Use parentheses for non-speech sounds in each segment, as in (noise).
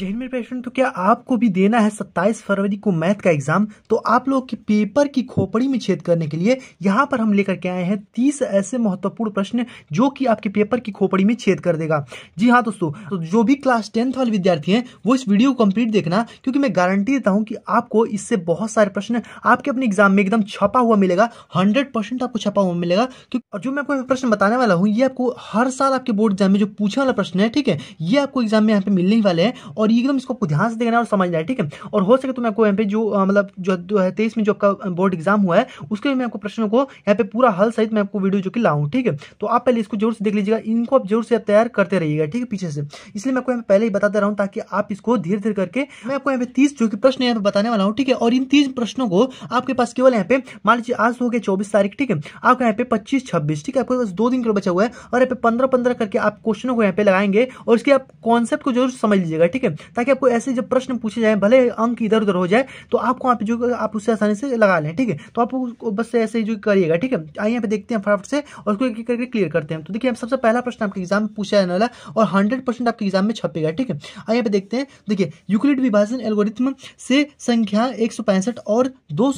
जैन मेरे पेशेंट तो क्या आपको भी देना है 27 फरवरी को मैथ का एग्जाम तो आप लोग के पेपर की खोपड़ी में छेद करने के लिए यहाँ पर हम लेकर के आए हैं 30 ऐसे महत्वपूर्ण प्रश्न जो कि आपके पेपर की खोपड़ी में छेद कर देगा जी हाँ दोस्तों तो जो भी क्लास टेंथ वाले विद्यार्थी हैं वो इस वीडियो को कम्प्लीट देखना क्योंकि मैं गारंटी देता हूँ कि आपको इससे बहुत सारे प्रश्न आपके अपने एग्जाम में एकदम छपा हुआ मिलेगा हंड्रेड आपको छपा हुआ मिलेगा और जो मैं आपको प्रश्न बताने वाला हूँ ये आपको हर साल आपके बोर्ड एग्जाम में जो पूछने वाला प्रश्न है ठीक है ये आपको एग्जाम में यहाँ पे मिलने वाले हैं और और एकदम इसको ध्यान से देखना और समझना है ठीक है और हो सके तो मैं आपको यहाँ पे जो मतलब जो दो हज़ार तेईस में जो आपका बोर्ड एग्जाम हुआ है उसके लिए मैं आपको प्रश्नों को यहाँ पे पूरा हल सहित मैं आपको वीडियो जो कि लाऊँ ठीक है तो आप पहले इसको जरूर से देख लीजिएगा इनको आप जरूर से आप तैयार करते रहिएगा ठीक है पीछे से इसलिए मैं आपको यहाँ पे पहले ही बताते रहा हूँ ताकि आप इसको धीरे धीरे करके मैं आपको यहाँ पे तीस जो कि प्रश्न यहाँ पे बताने वाला हूँ ठीक है और इन तीस प्रश्नों को आपके पास केवल यहाँ पे मान लीजिए आज हो गया चौबीस तारीख ठीक है आपको यहाँ पे पच्चीस छब्बीस ठीक है आपके पास दो दिन का बचा हुआ है और यहाँ पे पंद्रह पंद्रह करके आप क्वेश्चनों को यहाँ पे लगाएंगे और इसके आप कॉन्सेप्ट को जरूर समझ लीजिएगा ठीक है ताकि आपको ऐसे जब प्रश्न पूछे जाए भले अंक इधर उधर हो जाए तो आपको आप जो आप उससे आसानी से लगा लें ठीक है तो आप उसको बस ऐसे जो करिएगा ठीक है आइए यहाँ पे देखते हैं फटाफट से और उसको एक करके क्लियर करते हैं तो देखिए सबसे पहला प्रश्न आपके एग्जाम में पूछा जाने वाला और हंड्रेड आपके एग्जाम में छपेगा ठीक है आइए यहाँ पे देखते हैं देखिए यूक्लिड विभाजन एल्गोरिथम से संख्या एक और दो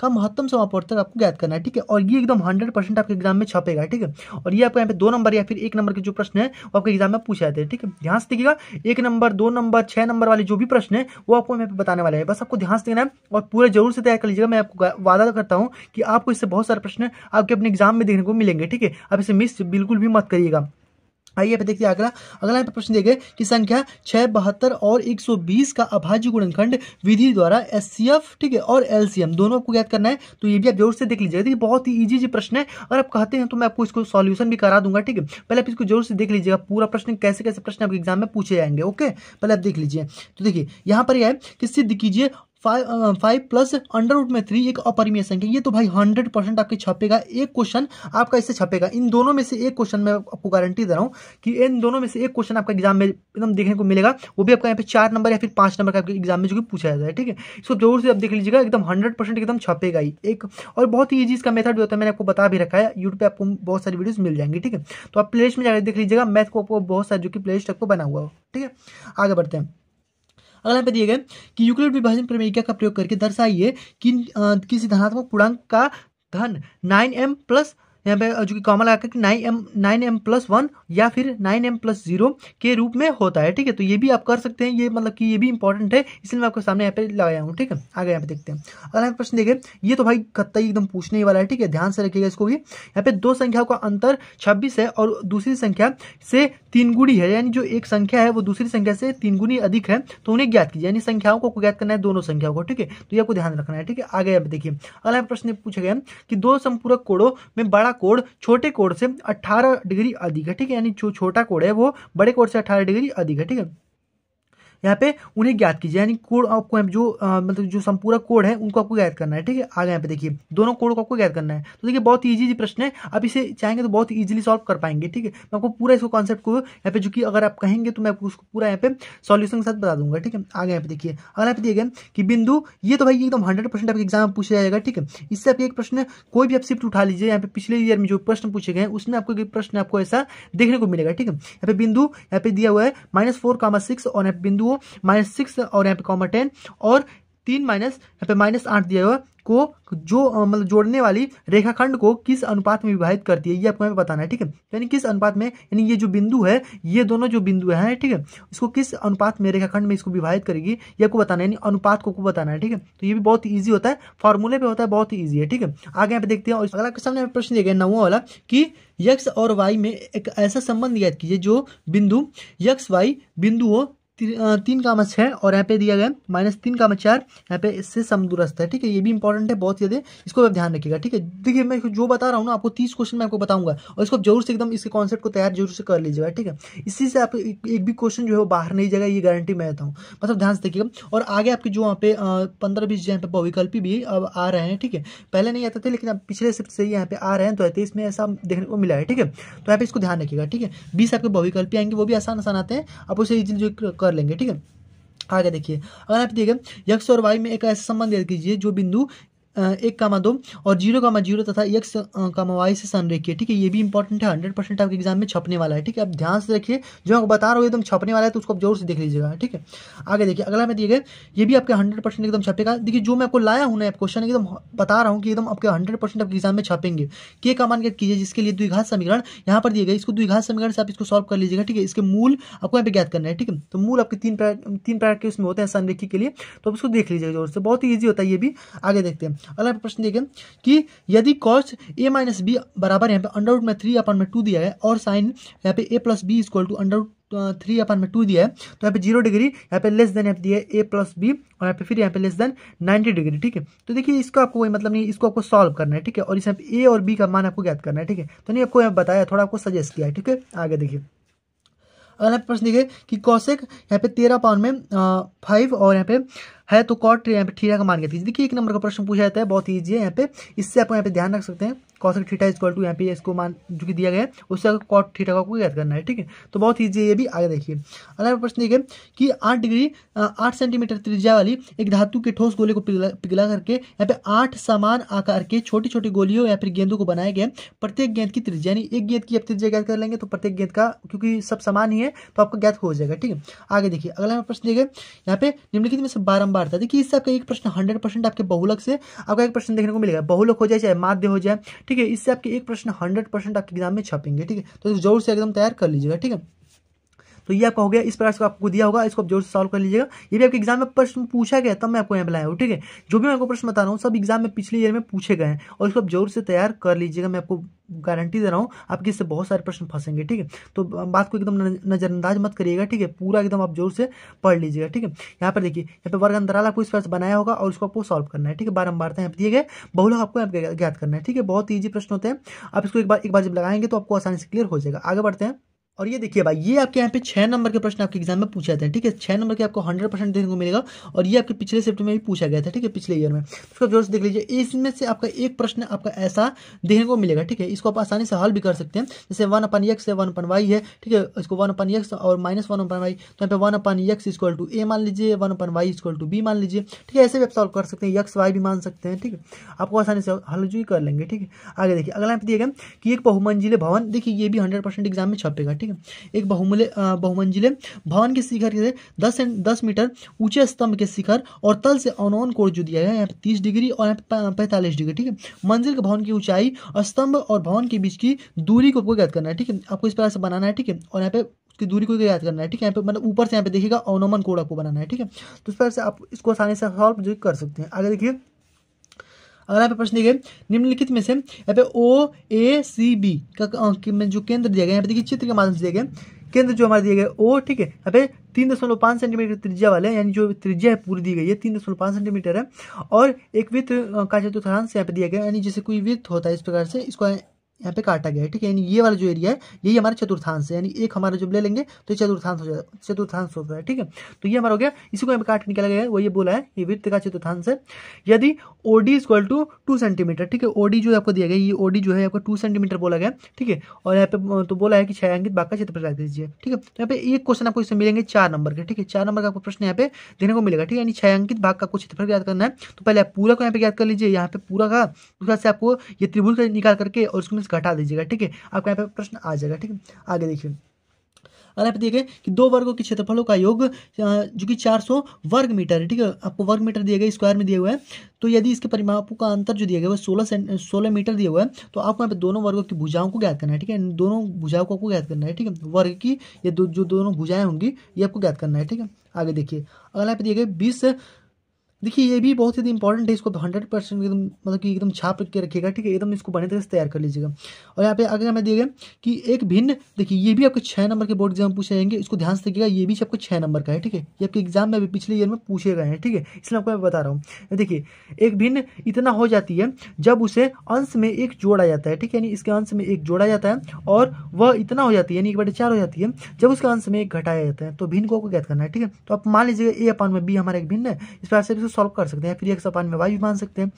का महत्तम समापवर्तक आपको ज्ञात करना है ठीक है और ये एकदम हंड्रेड परसेंट आपके एग्जाम में छपेगा ठीक है और ये आपको यहाँ पे दो नंबर या फिर एक नंबर के जो प्रश्न है वो आपके एग्जाम में पूछा जाते हैं ठीक है यहाँ से देखिएगा एक नंबर दो नंबर छह नंबर वाले जो भी प्रश्न है वो आपको मैं बताने वाले हैं बस आपको ध्यान से देना है और पूरे जरूर से तैयार कर लीजिएगा मैं आपको वादा करता हूँ कि आपको इससे बहुत सारे प्रश्न आपके अपने एग्जाम में देखने को मिलेंगे ठीक है आप इसे मिस बिल्कुल भी मत करिएगा आइए पे देखते हैं अगला अगला यहाँ पे प्रश्न दिए गए कि संख्या छः बहत्तर और एक सौ बीस का अभाज्य गुणनखंड विधि द्वारा एस सी एफ ठीक है और एल सी एम दोनों आपको याद करना है तो ये भी आप जोर से देख लीजिएगा देखिए बहुत ही इजी जी प्रश्न है अगर आप कहते हैं तो मैं आपको इसको सॉल्यूशन भी करा दूंगा ठीक है पहले आप इसको जोर से देख लीजिएगा पूरा प्रश्न कैसे कैसे प्रश्न आपके एग्जाम में पूछे जाएंगे ओके पहले आप देख लीजिए तो देखिए यहाँ पर यह है कि सिद्ध कीजिए five five plus under root में थ्री एक अपरिमेय संख्या ये तो भाई हंड्रेड परसेंट आपके छपेगा एक क्वेश्चन आपका इससे छपेगा इन दोनों में से एक क्वेश्चन मैं आपको गारंटी दे रहा हूँ कि इन दोनों में से एक क्वेश्चन आपका एग्जाम में एकदम देखने को मिलेगा वो भी आपका यहाँ पे चार नंबर या फिर पाँच नंबर का आपके एग्जाम में जो कि पूछा जाए ठीक है इसको जरूर से आप देख लीजिएगा एकदम हंड्रेड परसेंट एकदम छपेगा ही एक और बहुत ही ईजी इसका मेथड भी होता है मैंने आपको बता भी रखा है यूट्यूब पर आपको बहुत सारी वीडियोज मिल जाएंगी ठीक है तो आप प्लेलिस्ट में जाकर देख लीजिएगा मैथ को आपको बहुत सारे जो कि प्लेलिस्ट आपको बना हुआ हो ठीक है आगे बढ़ते हैं अगला पे दिए गए कि यूक्लिड विभाजन प्रमेयिका का प्रयोग करके दर्शाइए कि किसी धनात्मक पूर्णांक का धन नाइन एम प्लस यहाँ पे जो कि कॉमन लगा कि nine M nine M plus one या फिर नाइन एम प्लस जीरो के रूप में होता है ठीक है तो ये भी आप कर सकते हैं ये मतलब कि ये भी इंपॉर्टेंट है इसलिए मैं आपके सामने यहाँ पे लगाया हूँ ठीक है आगे यहाँ पे देखते हैं अगला प्रश्न देखें ये तो भाई कत्ता ही एकदम पूछने वाला है ठीक है ध्यान से रखिएगा इसको भी यहाँ पे दो संख्याओं का अंतर छब्बीस है और दूसरी संख्या से तीन गुणी है यानी जो एक संख्या है वो दूसरी संख्या से तीन गुणी अधिक है तो उन्हें ज्ञात कीजिए यानी संख्याओं को ज्ञात करना है दोनों संख्याओं को ठीक है तो ये आपको ध्यान रखना है ठीक है आगे यहाँ पे देखिए अगला प्रश्न पूछा गया कि दो संपूरक कोड़ों में बड़ा कोण छोटे कोण से 18 डिग्री अधिक है ठीक है यानी जो छोटा कोण है वो बड़े कोण से 18 डिग्री अधिक है ठीक है यहाँ पे उन्हें ज्ञात कीजिए यानी कोड आपको जो मतलब जो संपूरा कोड है उनको आपको ज्ञात करना है ठीक है आगे यहाँ पे देखिए दोनों कोड को आपको ज्ञात करना है तो देखिए बहुत ईजी प्रश्न है आप इसे चाहेंगे तो बहुत ईजिली सॉल्व कर पाएंगे ठीक है मैं आपको पूरा इसको कॉन्सेप्ट को यहाँ पे जो कि अगर आप कहेंगे तो मैं आपको उसको पूरा यहाँ पे सॉल्यूशन के साथ बता दूंगा ठीक है आगे यहाँ पे देखिए अगर यहाँ पे कि बिंदु ये तो भाई एकदम हंड्रेड परसेंट आपके एग्जाम में पूछा जाएगा ठीक है इससे आपके एक प्रश्न कोई भी आप शिफ्ट उठा लीजिए यहाँ पे पिछले ईयर में जो प्रश्न पूछे गए उसमें आपको प्रश्न आपको ऐसा देखने को मिलेगा ठीक है यहाँ पे बिंदु यहाँ पे दिया हुआ है माइनस फोर कामा सिक्स और बिंदु टू माइनस सिक्स और यहाँ पे कॉमा टेन और तीन माइनस यहाँ पे माइनस आठ दिया हुआ को जो मतलब जोड़ने वाली रेखाखंड को किस अनुपात में विभाजित करती है ये आपको हमें बताना है ठीक है यानी किस अनुपात में यानी ये जो बिंदु है ये दोनों जो बिंदु हैं ठीक है इसको किस अनुपात में रेखाखंड में इसको विभाजित करेगी ये आपको बताना है यानी अनुपात को, को बताना है ठीक है तो ये भी बहुत ईजी होता है फॉर्मूले पर होता है बहुत ईजी है ठीक है आगे यहाँ पे देखते हैं और अगला क्वेश्चन में प्रश्न दिया गया नवा वाला कि यक्स और वाई में एक ऐसा संबंध याद कीजिए जो बिंदु यक्स वाई बिंदु हो तीन तीन मच है और यहाँ पे दिया गया माइनस तीन मच चार यहाँ पे इससे समदुरस्त है ठीक है ये भी इंपॉर्टेंट है बहुत ज्यादा इसको आप ध्यान रखिएगा ठीक है देखिए मैं जो बता रहा हूँ ना आपको तीस क्वेश्चन मैं आपको बताऊंगा और इसको जरूर से एकदम इसके कॉन्सेप्ट को तैयार जरूर से कर लीजिएगा ठीक है इसी से आप एक, एक भी क्वेश्चन जो है वो बाहर नहीं जाएगा ये गारंटी मैं देता हूँ मतलब ध्यान से देखिएगा और आगे आपके जो वहाँ पे पंद्रह बीस यहाँ पे बहुविकल्पी भी अब आ रहे हैं ठीक है पहले नहीं आते थे लेकिन अब पिछले शिफ्ट से यहाँ पे आ रहे हैं तो तेईस में ऐसा देखने को मिला है ठीक है तो यहाँ पे इसको ध्यान रखिएगा ठीक है बीस आपके बहुविकल्पी आएंगे वो भी आसान आसान आते हैं आप उसे जो कर लेंगे ठीक है आगे देखिए अगर आप देखिए यक्ष और वायु में एक ऐसा संबंध याद कीजिए जो बिंदु एक कामा दो और जीरो कामा जीरो तथा एक कामा वाई से संरेखिए ठीक है ये भी इंपॉर्टेंट है हंड्रेड परसेंट आपके एग्जाम में छपने वाला है ठीक है आप ध्यान से रखिए जो आपको बता रहा हूँ एकदम छपने वाला है तो उसको आप जरूर से देख लीजिएगा ठीक है आगे देखिए अगला में दिए गए ये भी आपके हंड्रेड परसेंट एकदम छपेगा देखिए जो मैं आपको लाया हूँ ना क्वेश्चन एकदम बता रहा हूँ कि एकदम आपके हंड्रेड परसेंट आपके एग्जाम में छपेंगे के का मान कीजिए जिसके लिए द्विघात समीकरण यहाँ पर दिए गए इसको द्विघात समीकरण से आप इसको सॉल्व कर लीजिएगा ठीक है इसके मूल आपको यहाँ पे ज्ञात करना है ठीक है तो मूल आपके तीन तीन प्रकार के उसमें होते हैं संरेखी के लिए तो आप उसको देख लीजिएगा जोर से बहुत ही ईजी होता है ये भी आगे देखते हैं अगला प्रश्न देखें कि यदि कॉस्ट ए माइनस बी बराबर यहाँ पे अंडर रूट में थ्री अपन में टू दिया है और साइन यहाँ पे A plus B equal to under three upon में टू दिया है तो यहाँ पे जीरो डिग्री यहाँ पे लेस देन यहाँ दिया है ए प्लस बी और यहाँ पे फिर यहाँ पे लेस देन नाइन्टी डिग्री ठीक है तो देखिए इसको आपको कोई मतलब नहीं इसको आपको सॉल्व करना है ठीक है और इसमें ए और बी का मान आपको ज्ञात करना है ठीक है तो नहीं आपको यहाँ बताया थोड़ा आपको सजेस्ट किया है ठीक है आगे देखिए अगला प्रश्न देखिए कि कौशिक यहाँ पे तेरह पाउंड में फाइव और यहाँ पे है तो कॉट यहाँ पे का मान गया देखिए एक नंबर का प्रश्न पूछा जाता है बहुत ईजी है यहाँ पे इससे आपको यहाँ पे ध्यान रख सकते हैं कौशल थीटा इज टू यहाँ पे इसको मान जो कि दिया गया है उससे अगर कॉट थीटा का आपको याद करना है ठीक है तो बहुत ईजी है ये भी आगे देखिए अगला प्रश्न ये कि आठ डिग्री आठ सेंटीमीटर त्रिजा वाली एक धातु के ठोस गोले को पिघला पिघला करके यहाँ पे आठ समान आकार के छोटी छोटी गोलियों या फिर गेंदों को बनाए गए प्रत्येक गेंद की त्रिजा यानी एक गेंद की आप त्रिजा ज्ञात कर लेंगे तो प्रत्येक गेंद का क्योंकि सब समान ही है तो आपका ज्ञात हो जाएगा ठीक है आगे देखिए अगला प्रश्न ये यहाँ पे निम्नलिखित में से बारम्बार बार था देखिए इससे आपका एक प्रश्न हंड्रेड परसेंट आपके बहुलक से आपका एक प्रश्न देखने को मिलेगा बहुलक हो जाए चाहे माध्य हो जाए ठीक है इससे आपके एक प्रश्न हंड्रेड परसेंट आपके एग्जाम में छपेंगे ठीक है तो जरूर से एकदम तैयार कर लीजिएगा ठीक है तो ये आपका हो गया इस प्रकार से आपको दिया होगा इसको आप जोर से सॉल्व कर लीजिएगा ये भी आपके एग्जाम में प्रश्न पूछा गया तब मैं आपको यहाँ बुलाया हूँ ठीक है जो भी मैं आपको प्रश्न बता रहा हूँ सब एग्जाम में पिछले ईयर में पूछे गए हैं और इसको आप जोर से तैयार कर लीजिएगा मैं आपको गारंटी दे रहा हूँ आपके इससे बहुत सारे प्रश्न फंसेंगे ठीक है तो बात को एकदम नज़रअंदाज मत करिएगा ठीक है पूरा एकदम आप जोर से पढ़ लीजिएगा ठीक है यहाँ पर देखिए यहाँ पर वर्ग अंतराल आपको इस प्रश्न बनाया होगा और उसको आपको सॉल्व करना है ठीक है बारम्बार यहाँ पर दिए गए बहुलक आपको यहाँ ज्ञात करना है ठीक है बहुत ईजी प्रश्न होते हैं आप इसको एक बार एक बार जब लगाएंगे तो आपको आसानी से क्लियर हो जाएगा आगे बढ़ते हैं और ये देखिए भाई ये आपके यहाँ पे छह नंबर के प्रश्न आपके एग्जाम में पूछे जाते हैं ठीक है छह नंबर के आपको हंड्रेड परसेंट देखने को मिलेगा और ये आपके पिछले सेप्ट में भी पूछा गया था ठीक है पिछले ईयर में उसका जोर से देख लीजिए इसमें से आपका एक प्रश्न आपका ऐसा देखने को मिलेगा ठीक है इसको आप आसानी से हल भी कर सकते हैं जैसे वन अपन यक्स है वन अपन वाई है ठीक है इसको वन अपन एक्स और माइनस वन अपन वाई तो यहाँ पे one upon x equal to A मान लीजिए one upon Y equal to B मान लीजिए ठीक है ऐसे भी आप सॉल्व कर सकते हैं यक्स वाई भी मान सकते हैं ठीक है आपको आसानी से हल जो कर लेंगे ठीक है आगे देखिए अगला यहाँ पे दिया कि एक बहुमंजिले भवन देखिए ये भी हंड्रेड एग्जाम में छपेगा ठीक ठीक है एक बहुमूल्य बहुमंजिले भवन के शिखर के दस दस मीटर ऊंचे स्तंभ के शिखर और तल से अनोन कोण जो दिया गया यहाँ पे तीस डिग्री और यहाँ पे पैंतालीस डिग्री ठीक है मंजिल के भवन की ऊंचाई और स्तंभ और भवन के बीच की दूरी को आपको ज्ञात करना है ठीक है आपको इस प्रकार से बनाना है ठीक है और यहाँ पे की दूरी को याद करना है ठीक है यहाँ पे मतलब ऊपर से यहाँ पे देखिएगा अवनमन कोड आपको बनाना है ठीक है तो इस तरह से आप इसको आसानी से सॉल्व जो कर सकते हैं आगे देखिए अगला पे प्रश्न देखिए निम्नलिखित में से यहाँ पे ओ ए सी बी का में जो केंद्र दिया गया यहाँ पे देखिए चित्र के माध्यम से दिए केंद्र जो हमारे दिए गए ओ ठीक है यहाँ पे तीन दशमलव पाँच सेंटीमीटर त्रिज्या वाले यानी जो त्रिज्या है पूरी दी गई है तीन दशमलव पाँच सेंटीमीटर है और एक वित्त का चतुर्थांश यहाँ पे दिया गया यानी जैसे कोई वित्त होता है इस प्रकार से इसको यहाँ पे काटा गया है ठीक है यानी ये वाला जो एरिया है यही हमारा चतुर्थांश है यानी एक हमारा जब ले लेंगे तो ये चतुर्थांश हो जाएगा चतुर्थांश होता है ठीक है तो ये हमारा हो गया इसी को हमें काट निकाला गया है वो ये बोला है ये वृत्त का चतुर्थांश है यदि OD equal to two centimetre ठीक है ओडी जो आपको दिया गया ये ओडी जो है आपको टू सेंटीमीटर बोला गया ठीक है और यहाँ पे तो बोला है कि छह अंकित बाग का क्षेत्र रख दीजिए ठीक है तो यहाँ पे एक क्वेश्चन आपको इससे मिलेंगे चार नंबर के ठीक है चार नंबर का आपको प्रश्न यहाँ पे देने को मिलेगा ठीक है यानी छह अंकित भाग का कुछ क्षेत्र याद करना है तो पहले आप पूरा को यहाँ पे याद कर लीजिए यहाँ पे पूरा का उसके बाद से आपको ये त्रिभुज निकाल करके और उसमें इसको घटा दीजिएगा ठीक है आपका यहाँ पे प्रश्न आ जाएगा ठीक है आगे देखिए अगर आप देखें कि दो वर्गों के क्षेत्रफलों का योग जो कि 400 वर्ग मीटर है ठीक है आपको वर्ग मीटर दिया गया स्क्वायर में दिया हुआ है तो यदि इसके परिमापों का अंतर जो दिया गया है सोलह सोलह मीटर दिया हुआ है तो आपको यहाँ पे दोनों वर्गों की भुजाओं को ज्ञात करना है ठीक है दोनों भुजाओं को आपको ज्ञात करना है ठीक है वर्ग की ये दो, जो दोनों भुजाएं होंगी ये आपको ज्ञात करना है ठीक है आगे देखिए अगला यहाँ पे दिए गए बीस देखिए ये भी बहुत ही इंपॉर्टेंट है इसको हंड्रेड तो परसेंट एकदम मतलब कि एकदम छाप के रखिएगा ठीक है एकदम इसको बने तरीके से तैयार कर लीजिएगा और यहाँ पे आगे हमें देगा कि एक भिन्न देखिए ये भी आपको छः नंबर के बोर्ड एग्जाम पूछे जाएंगे इसको ध्यान से देखिएगा ये भी आपको छः नंबर का है ठीक है ये आपके एग्जाम में अभी पिछले ईयर में पूछे गए हैं ठीक है इसलिए आपको मैं बता रहा हूँ देखिए एक भिन्न इतना हो जाती है जब उसे अंश में एक जोड़ा जाता है ठीक है यानी इसके अंश में एक जोड़ा जाता है और वह इतना हो जाती है यानी एक बटे चार हो जाती है जब उसके अंश में एक घटाया जाता है तो भिन्न को आपको ज्ञात करना है ठीक है तो आप मान लीजिएगा ए अपान में बी हमारा एक भिन्न है इस प्रकार से को सॉल्व कर सकते हैं फिर एक सपान में वाई भी मान सकते हैं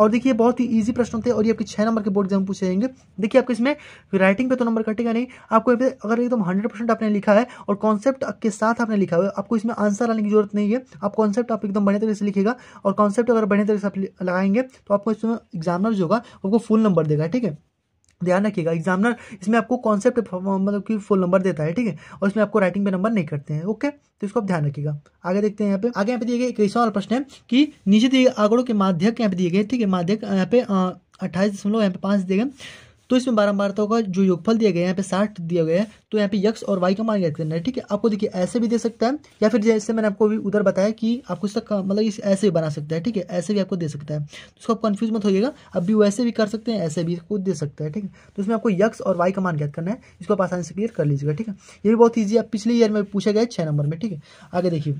और देखिए बहुत ही इजी प्रश्न होते हैं और ये आपके छह नंबर के बोर्ड एग्जाम पूछे जाएंगे देखिए आपको इसमें राइटिंग पे तो नंबर कटेगा नहीं आपको अगर एकदम हंड्रेड परसेंट आपने लिखा है और कॉन्सेप्ट के साथ आपने लिखा हुआ है आपको इसमें आंसर लाने की जरूरत नहीं है आप कॉन्सेप्ट आप एकदम बढ़िया तरीके से लिखेगा और कॉन्सेप्ट अगर बढ़िया तरीके से आप लगाएंगे तो आपको इसमें एग्जामर जो होगा आपको फुल नंबर देगा ठीक है ध्यान रखिएगा एग्जामिनर इसमें आपको कॉन्सेप्ट मतलब कि फुल नंबर देता है ठीक है और इसमें आपको राइटिंग पे नंबर नहीं करते हैं ओके तो इसको आप ध्यान रखिएगा आगे देखते हैं यहाँ पे आगे यहाँ पे दिए गए एक ऐसा और प्रश्न है कि नीचे दिए आंकड़ों के माध्यक यहाँ पे दिए गए ठीक है माध्यक यहाँ पे अट्ठाईस दशमलव यहाँ पे पाँच दिए गए तो इसमें बारम्बारताओं तो का जो योगफल दिया गया है यहाँ पे साठ दिया गया है तो यहाँ पे यक्स और वाई का मान याद करना है ठीक है आपको देखिए ऐसे भी दे सकता है या फिर जैसे मैंने आपको भी उधर बताया कि आपको इसका मतलब इस ऐसे भी बना सकता है ठीक है ऐसे भी आपको दे सकता है तो उसको आप कन्फ्यूज मत होइएगा अब भी वैसे भी कर सकते हैं ऐसे भी इसको दे सकता है ठीक है तो इसमें आपको यक्स और वाई का मान याद करना है इसको आप आसानी से क्लियर कर लीजिएगा ठीक है ये भी बहुत ईजी आप पिछले ईयर में पूछा गया है छः नंबर में ठीक है आगे देखिए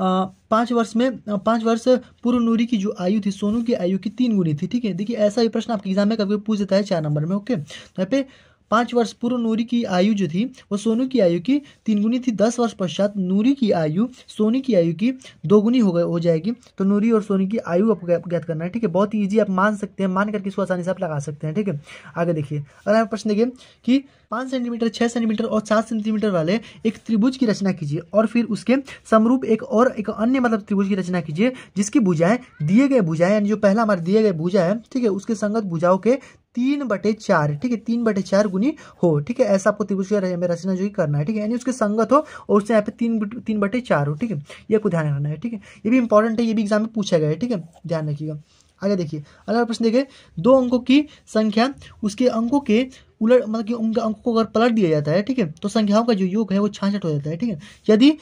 पाँच वर्ष में पाँच वर्ष पूर्व नूरी की जो आयु थी सोनू की आयु की तीन गुनी थी ठीक है देखिए ऐसा ही प्रश्न आपके एग्जाम में कभी पूछ देता है चार नंबर में ओके तो यहाँ पे पाँच वर्ष पूर्व नूरी की आयु जो थी वो सोनू की आयु की तीन गुनी थी दस वर्ष पश्चात नूरी की आयु सोनी की आयु की दोगुनी हो गए हो जाएगी तो नूरी और सोनी की आयु आपको ज्ञात करना है ठीक है बहुत ईजी आप मान सकते हैं मान करके इसको आसानी से आप लगा सकते हैं ठीक है आगे देखिए अगर आप प्रश्न देखिए कि पाँच सेंटीमीटर छः सेंटीमीटर और सात सेंटीमीटर वाले एक त्रिभुज की रचना कीजिए और फिर उसके समरूप एक और एक अन्य मतलब त्रिभुज की रचना कीजिए जिसकी भुजाएं दिए गए भुजाएं यानी जो पहला हमारे दिए गए भुजा है ठीक है उसके संगत भुजाओं के तीन बटे चार ठीक है तीन बटे चार गुनी हो ठीक है ऐसा आपको त्रिभुज में रचना जो करना है ठीक है यानी उसके संगत हो और उससे यहाँ पे तीन तीन बटे चार हो ठीक है ये को ध्यान रखना है ठीक है ये भी इंपॉर्टेंट है ये भी एग्जाम में पूछा गया है ठीक है ध्यान रखिएगा आगे देखिए अगला प्रश्न देखिए दो अंकों की संख्या उसके अंकों के उलट मतलब कि उनके अंकों को अगर पलट दिया जाता है ठीक है तो संख्याओं का जो योग है वो छाछठ हो जाता है ठीक है यदि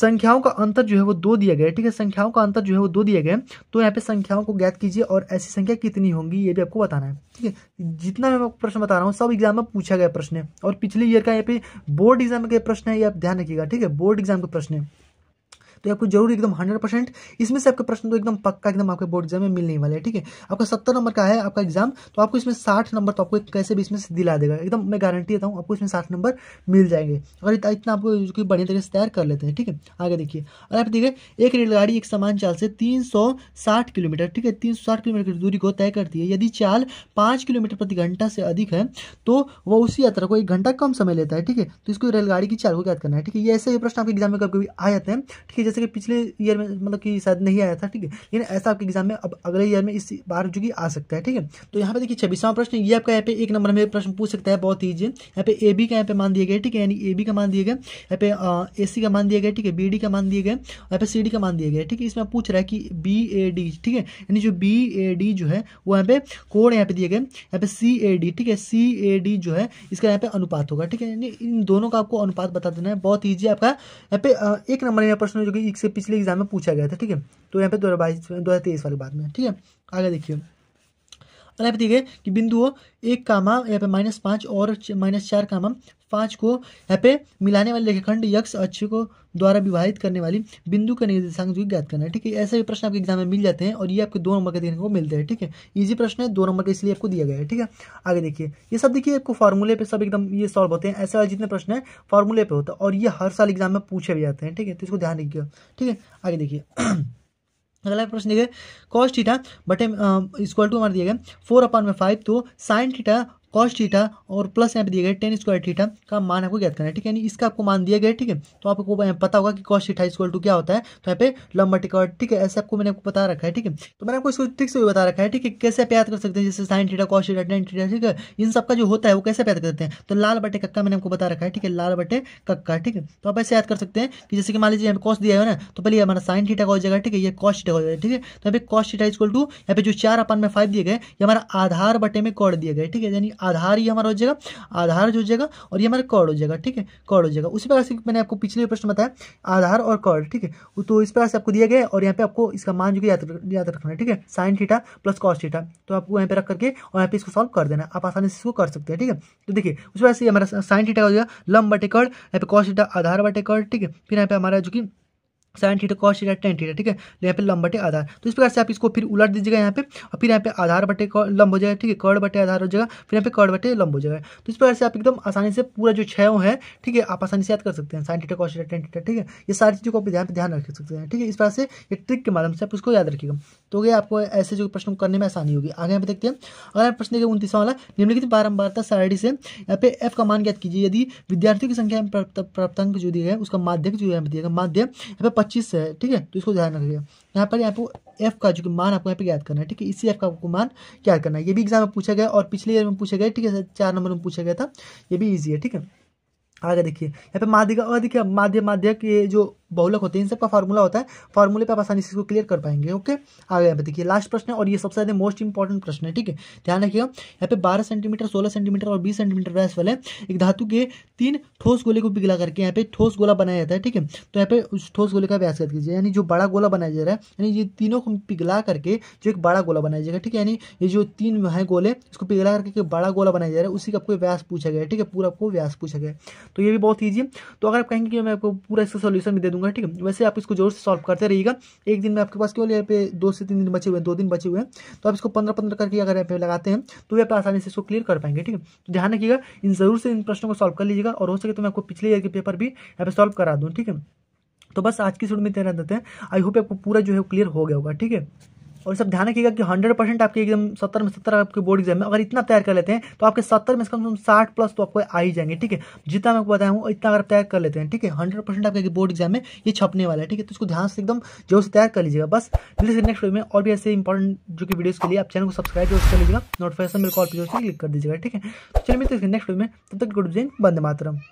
संख्याओं का अंतर जो है वो दो दिया गया है ठीक है संख्याओं का अंतर जो है वो दो दिया गया है तो यहाँ पे संख्याओं को ज्ञात कीजिए और ऐसी संख्या कितनी होंगी ये भी आपको बताना है ठीक है जितना मैं आपको प्रश्न बता रहा हूँ सब एग्जाम में पूछा गया प्रश्न है और पिछले ईयर का यहाँ पे बोर्ड एग्जाम का प्रश्न है ये आप ध्यान रखिएगा ठीक है बोर्ड एग्जाम का प्रश्न है तो आपको जरूर एकदम हंड्रेड परसेंट इसमें से आपका प्रश्न तो एकदम पक्का एकदम आपके बोर्ड एग्जाम में मिलने वाले ठीक है आपका सत्तर नंबर का है आपका एग्जाम तो आपको इसमें साठ नंबर तो आपको कैसे भी इसमें दिला देगा एकदम मैं गारंटी देता हूँ आपको इसमें साठ नंबर मिल जाएंगे और इतना आपको बढ़िया तरीके से तैयार कर लेते हैं ठीक है आगे देखिए और आप देखिए एक रेलगाड़ी एक समान चाल से तीन किलोमीटर ठीक है तीन किलोमीटर की दूरी को तय करती है यदि चाल पाँच किलोमीटर प्रति घंटा से अधिक है तो वो उसी यात्रा को एक घंटा कम समय लेता है ठीक है तो इसको रेलगाड़ी की चाल को याद करना है ठीक है ये ऐसे प्रश्न आपके एग्जाम में कभी आ जाते हैं ठीक है जैसे कि पिछले ईयर में मतलब कि शायद नहीं आया था ठीक है लेकिन ऐसा आपके एग्जाम में अब अगले ईयर में इस बार जो कि आ सकता है ठीक है तो यहाँ पे देखिए छब्बीसवां प्रश्न ये आपका यहाँ पे एक नंबर में प्रश्न पूछ सकता है बहुत ईजी यहाँ पे ए बी का यहाँ पे मान दिया गया ठीक है यानी ए बी का मान दिया गया यहाँ पे ए सी का मान दिया गया ठीक है बी डी का मान दिया गया यहाँ पे सी डी का मान दिया गया ठीक है इसमें पूछ रहा है कि बी ए डी ठीक है यानी जो बी ए डी जो है वो यहाँ पे कोड यहाँ पे दिए गए यहाँ पे सी ए डी ठीक है सी ए डी जो है इसका यहाँ पे अनुपात होगा ठीक है यानी इन दोनों का आपको अनुपात बता देना है बहुत ईजी आपका यहाँ पे एक नंबर में प्रश्न जो कि इससे पिछले एग्जाम में पूछा गया था ठीक है तो यहाँ पे दो हज़ार बाईस दो हज़ार तेईस वाले बाद में ठीक है आगे देखिए और यहाँ पे देखिए कि बिंदुओं एक कामा यहाँ पे माइनस पाँच और माइनस चार कामा पाँच को यहाँ पे मिलाने वाले रेखाखंड यक्ष अच्छे को द्वारा विभाजित करने वाली बिंदु का निर्देशांक जो ज्ञात करना है ठीक है ऐसे भी प्रश्न आपके एग्जाम में मिल जाते हैं और ये आपके दो नंबर के देखने को मिलते हैं ठीक है ईजी प्रश्न है दो नंबर का इसलिए आपको दिया गया है ठीक है आगे देखिए ये सब देखिए आपको फॉर्मूले पर सब एकदम ये सॉल्व होते हैं ऐसे वाले जितने प्रश्न है फॉर्मूले पर होता है और ये हर साल एग्जाम में पूछे भी जाते हैं ठीक है तो इसको ध्यान रखिएगा ठीक है आगे देखिए (clears throat) अगला प्रश्न देखिए कॉस्ट टीटा बटे इक्वल टू हमारे दिया गया फोर अपॉन में फाइव तो साइन टीटा कॉस थीटा और प्लस यहाँ पे दिया गया टेन स्क्वायर थीटा का मान आपको ज्ञात करना है ठीक है यानी इसका आपको मान दिया गया ठीक है तो आपको पता होगा कि कॉस थीटा इक्वल टू क्या होता है तो यहाँ पे लंबा टिकॉट ठीक है ऐसे आपको मैंने आपको बता रखा है ठीक है तो मैंने आपको इसको ठीक से भी बता रखा है ठीक है कैसे आप याद कर सकते हैं जैसे sine theta cos theta tan theta ठीक है इन सबका जो होता है वो कैसे याद करते हैं तो लाल बटे कक्का मैंने आपको बता रखा है ठीक है लाल बटे कक्का ठीक है तो आप ऐसे याद कर सकते हैं कि जैसे कि मान लीजिए हमें कॉस्ट दिया है ना तो पहले हमारा साइन थीटा का हो जाएगा ठीक है ये कॉस्ट थीटा हो जाएगा ठीक है तो यहाँ पे कॉस थीटा इक्वल टू यहाँ पे जो चार अपन में फाइव दिए गए ये हमारा आधार बटे में कॉड दिया गया ठीक है यानी आधार ये हमारा हो जाएगा आधार जो हो जाएगा और ये हमारा कॉर्ड हो जाएगा ठीक है कॉर्ड हो जाएगा उसी प्रकार से मैंने आपको पिछले प्रश्न बताया आधार और कॉर्ड ठीक है तो इस प्रकार से आपको दिया गया है और यहाँ पे आपको इसका मान जो कि याद रखना है ठीक है sine theta plus cos theta तो आपको यहाँ पे रख करके और यहाँ पे इसको सॉल्व कर देना आप आसानी से इसको कर सकते हैं ठीक है तो देखिए उस प्रकार से हमारा साइन थीटा हो जाएगा लंब बटे कर्ण यहाँ पे कॉस थीटा आधार बटे ठीक है फिर यहाँ पे हमारा जो कि sine theta cos theta tan theta ठीक है तो यहाँ पे लंब बटे आधार तो इस प्रकार से आप इसको फिर उलट दीजिएगा यहाँ पे और फिर यहाँ पे आधार बटे लंब हो जाएगा ठीक है कर्ड बटे आधार हो जाएगा फिर यहाँ पे कर्ड बटे लंब हो जाएगा तो इस प्रकार से आप एकदम आसानी से पूरा जो छयों है ठीक है आप आसानी से याद कर सकते हैं sine theta cos theta tan theta ठीक है ये सारी चीज़ों को आप यहाँ पर ध्यान रख सकते हैं ठीक है इस प्रकार से एक ट्रिक के माध्यम से आप उसको याद रखिएगा तो ये आपको ऐसे जो प्रश्न करने में आसानी होगी आगे यहाँ पे देखते हैं अगर आप प्रश्न देखिए उनतीसवा वाला निम्नलिखित बारंबारता सारणी से यहाँ पे एफ का मान ज्ञात कीजिए यदि विद्यार्थियों की संख्या में प्राप्तांक जो दिया है उसका माध्यक जो यहाँ पे दिएगा माध्य यहाँ पे पच्चीस है ठीक है तो इसको ध्यान रखिए यहाँ पर आपको एफ का जो कि मान आपको यहाँ पे याद करना है ठीक है इसी एफ का आपको मान याद करना है ये भी एग्जाम में पूछा गया और पिछले ईयर में पूछा गया ठीक है चार नंबर में पूछा गया था ये भी ईजी है ठीक है आगे देखिए यहाँ पे माध्यम और देखिए माध्यम माध्यम ये जो बहुलक होते हैं इन सबका फॉर्मूला होता है फॉर्मूले पर आप आसानी से इसको क्लियर कर पाएंगे ओके आगे यहाँ पे देखिए लास्ट प्रश्न है और ये सबसे ज्यादा मोस्ट इंपॉर्टेंट प्रश्न है ठीक है ध्यान रखिएगा यहाँ पे बारह सेंटीमीटर सोलह सेंटीमीटर और बीस सेंटीमीटर व्यास वाले एक धातु के तीन ठोस गोले को पिघला करके यहाँ पे ठोस गोला बनाया जाता है ठीक है तो यहाँ पे उस ठोस गोले का व्यास कर दीजिए यानी जो बड़ा गोला बनाया जा रहा है यानी ये तीनों को पिघला करके जो एक बड़ा गोला बनाया जाएगा ठीक है यानी ये जो तीन है गोले इसको पिघला करके बड़ा गोला बनाया जा रहा है उसी का आपको व्यास पूछा गया ठीक है पूरा आपको व्यास पूछा गया तो ये भी बहुत ईजी है तो अगर आप कहेंगे कि मैं आपको पूरा इसका सोल्यूशन भी दे दूंगा दूंगा ठीक है वैसे आप इसको जोर से सॉल्व करते रहिएगा एक दिन में आपके पास केवल यहाँ पे दो से तीन दिन बचे हुए हैं दो दिन बचे हुए हैं तो आप इसको पंद्रह पंद्रह करके अगर यहाँ पे लगाते हैं तो आप आसानी से इसको क्लियर कर पाएंगे ठीक है तो ध्यान रखिएगा इन जरूर से इन प्रश्नों को सॉल्व कर लीजिएगा और हो सके तो मैं आपको पिछले ईयर के पेपर भी यहाँ पे सॉल्व करा दूँ ठीक है तो बस आज की शुरू में तेरह देते हैं आई होप आपको पूरा जो है क्लियर हो गया होगा ठीक है और सब ध्यान रखिएगा कि हंड्रेड परसेंट आपके एकदम सत्तर में सत्तर आपके बोर्ड एग्जाम में अगर इतना तैयार कर लेते हैं तो आपके सत्तर में से कम से कम साठ प्लस तो आपको आ ही जाएंगे ठीक है जितना मैं आपको बताया हूँ इतना अगर तैयार कर लेते हैं ठीक है हंड्रेड परसेंट आपके बोर्ड एग्जाम में ये छपने वाला है ठीक है तो उसको ध्यान से एकदम जो से तैयार कर लीजिएगा बस नेक्स्ट वीडियो में और भी ऐसे इंपॉर्टेंट जो कि वीडियोज़ के लिए आप चैनल को सब्सक्राइब जो कर लीजिएगा नोटिफिकेशन मेरे कॉल पर क्लिक कर दीजिएगा ठीक है तो चलिए मिलते हैं नेक्स्ट वीडियो में तब तक गुड बंद मातरम